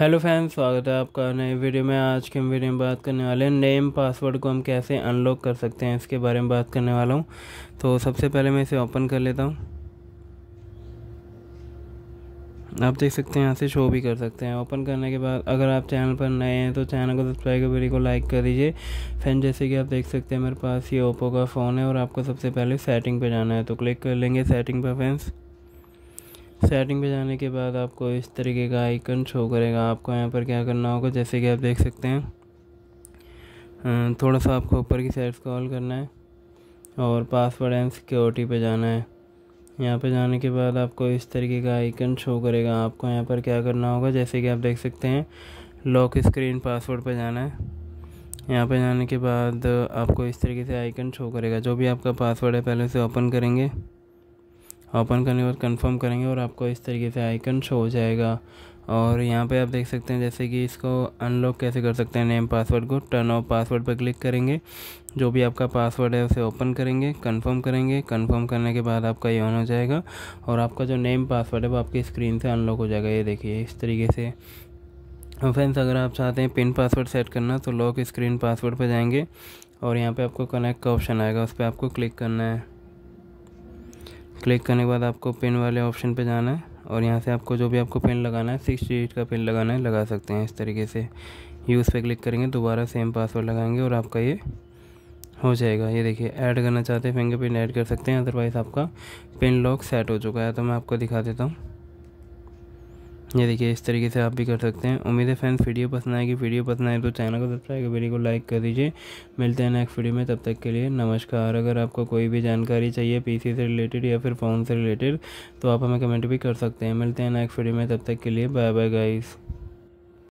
hello friends स्वागत है आपका नए वीडियो में आज के हम वीडियो में बात करने वाले हैं नेम पासवर्ड को हम कैसे अनलॉक कर सकते हैं इसके बारे में बात करने वाला हूँ तो सबसे पहले मैं इसे ओपन कर लेता हूँ आप देख सकते हैं यहाँ से शो भी कर सकते हैं ओपन करने के बाद अगर आप चैनल पर नए हैं तो चैनल को सब्सक्राइब कर वीडियो को लाइक कर दीजिए फैन जैसे कि आप देख सकते हैं मेरे पास ये ओप्पो का फ़ोन है और आपको सबसे पहले सेटिंग पर जाना है तो क्लिक कर लेंगे सेटिंग पर फैंस सेटिंग पे जाने के बाद आपको इस तरीके का आइकन शो करेगा आपको यहाँ पर क्या करना होगा जैसे कि आप देख सकते हैं अं, थोड़ा सा आपको ऊपर की साइड कॉल करना है और पासवर्ड एंड सिक्योरिटी पे जाना है यहाँ पे जाने के बाद आपको इस तरीके का आइकन शो करेगा आपको यहाँ पर क्या करना होगा जैसे कि आप देख सकते हैं लॉक स्क्रीन पासवर्ड पर जाना है यहाँ पर जाने के बाद आपको इस तरीके से आइकन शो करेगा जो भी आपका पासवर्ड है पहले उसे ओपन करेंगे ओपन करने के बाद कंफर्म करेंगे और आपको इस तरीके से आइकन शो हो जाएगा और यहाँ पे आप देख सकते हैं जैसे कि इसको अनलॉक कैसे कर सकते हैं नेम पासवर्ड को टर्न ऑफ पासवर्ड पर क्लिक करेंगे जो भी आपका पासवर्ड है उसे ओपन करेंगे कंफर्म करेंगे कंफर्म करने के बाद आपका ये ऑन हो जाएगा और आपका जो नेम पासवर्ड है वो आपकी स्क्रीन से अनलॉक हो जाएगा ये देखिए इस तरीके से फ्रेंड्स अगर आप चाहते हैं पिन पासवर्ड सेट करना तो लॉक स्क्रीन पासवर्ड पर जाएंगे और यहाँ पे आपको कनेक्ट का ऑप्शन आएगा उस पर आपको क्लिक करना है क्लिक करने के बाद आपको पिन वाले ऑप्शन पे जाना है और यहाँ से आपको जो भी आपको पिन लगाना है सिक्स डिजिट का पिन लगाना है लगा सकते हैं इस तरीके से यूज़ पे क्लिक करेंगे दोबारा सेम पासवर्ड लगाएंगे और आपका ये हो जाएगा ये देखिए ऐड करना चाहते हैं फिंगरप्रिंट ऐड कर सकते हैं अदरवाइज़ आपका पिन लॉक सेट हो चुका है तो मैं आपको दिखा देता हूँ ये देखिए इस तरीके से आप भी कर सकते हैं उम्मीद है फ्रेंड्स वीडियो पसंद आएगी वीडियो पसंद आए तो चैनल को सब्सक्राइब वीडियो को लाइक कर दीजिए मिलते हैं नेक्स्ट वीडियो में तब तक के लिए नमस्कार अगर आपको कोई भी जानकारी चाहिए पीसी से रिलेटेड या फिर फ़ोन से रिलेटेड तो आप हमें कमेंट भी कर सकते हैं मिलते हैं नेक्स्ट वीडियो में तब तक के लिए बाय बाय गाइस